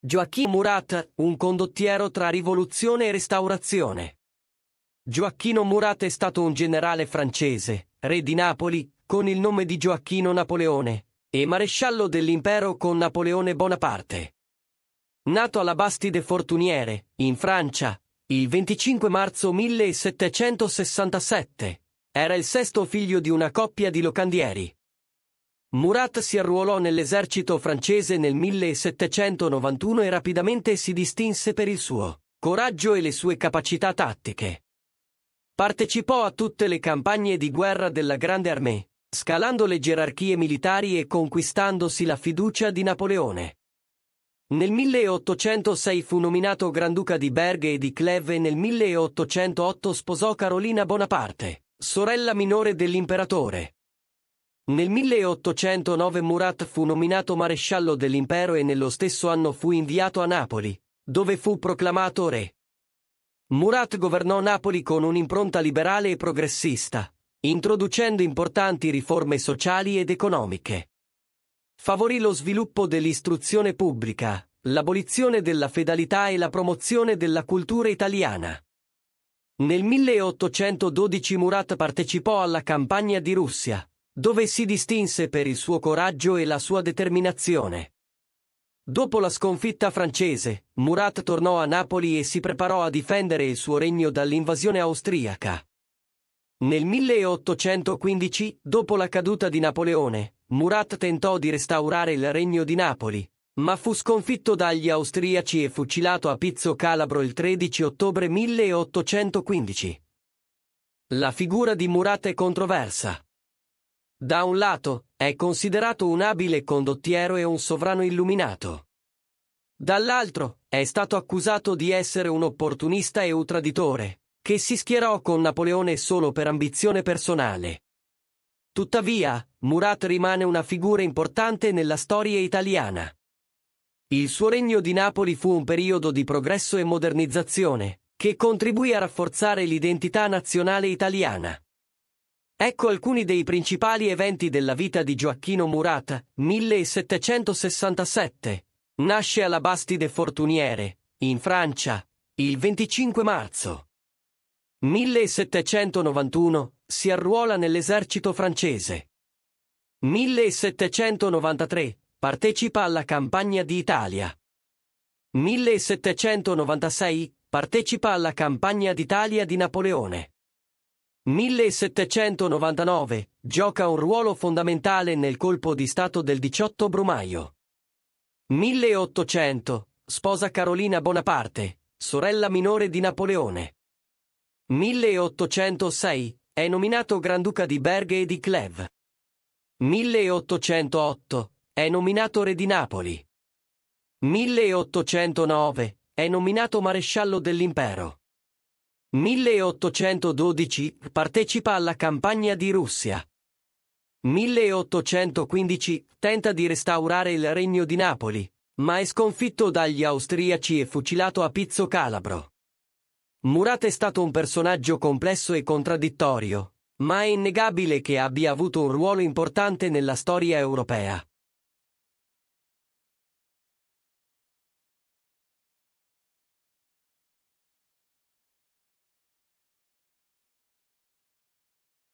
Gioacchino Murat, un condottiero tra rivoluzione e restaurazione. Gioacchino Murat è stato un generale francese, re di Napoli, con il nome di Gioacchino Napoleone, e maresciallo dell'impero con Napoleone Bonaparte. Nato alla Bastide Fortuniere, in Francia, il 25 marzo 1767, era il sesto figlio di una coppia di locandieri. Murat si arruolò nell'esercito francese nel 1791 e rapidamente si distinse per il suo coraggio e le sue capacità tattiche. Partecipò a tutte le campagne di guerra della Grande Armée, scalando le gerarchie militari e conquistandosi la fiducia di Napoleone. Nel 1806 fu nominato Granduca di Berga e di Cleve e nel 1808 sposò Carolina Bonaparte, sorella minore dell'imperatore. Nel 1809 Murat fu nominato maresciallo dell'impero e nello stesso anno fu inviato a Napoli, dove fu proclamato re. Murat governò Napoli con un'impronta liberale e progressista, introducendo importanti riforme sociali ed economiche. Favorì lo sviluppo dell'istruzione pubblica, l'abolizione della fedalità e la promozione della cultura italiana. Nel 1812 Murat partecipò alla campagna di Russia, dove si distinse per il suo coraggio e la sua determinazione. Dopo la sconfitta francese, Murat tornò a Napoli e si preparò a difendere il suo regno dall'invasione austriaca. Nel 1815, dopo la caduta di Napoleone, Murat tentò di restaurare il regno di Napoli, ma fu sconfitto dagli austriaci e fucilato a Pizzo Calabro il 13 ottobre 1815. La figura di Murat è controversa. Da un lato, è considerato un abile condottiero e un sovrano illuminato. Dall'altro, è stato accusato di essere un opportunista e un traditore, che si schierò con Napoleone solo per ambizione personale. Tuttavia, Murat rimane una figura importante nella storia italiana. Il suo regno di Napoli fu un periodo di progresso e modernizzazione, che contribuì a rafforzare l'identità nazionale italiana. Ecco alcuni dei principali eventi della vita di Gioacchino Murat, 1767. Nasce alla Bastide Fortuniere, in Francia, il 25 marzo. 1791 si arruola nell'esercito francese. 1793 partecipa alla campagna di Italia. 1796 partecipa alla campagna d'Italia di Napoleone. 1799 gioca un ruolo fondamentale nel colpo di stato del 18 Brumaio. 1800 sposa Carolina Bonaparte, sorella minore di Napoleone. 1806 è nominato Granduca di Berghe e di Cleve. 1808 è nominato re di Napoli. 1809 è nominato maresciallo dell'impero. 1812 partecipa alla campagna di Russia. 1815 tenta di restaurare il regno di Napoli, ma è sconfitto dagli austriaci e fucilato a Pizzo Calabro. Murat è stato un personaggio complesso e contraddittorio, ma è innegabile che abbia avuto un ruolo importante nella storia europea.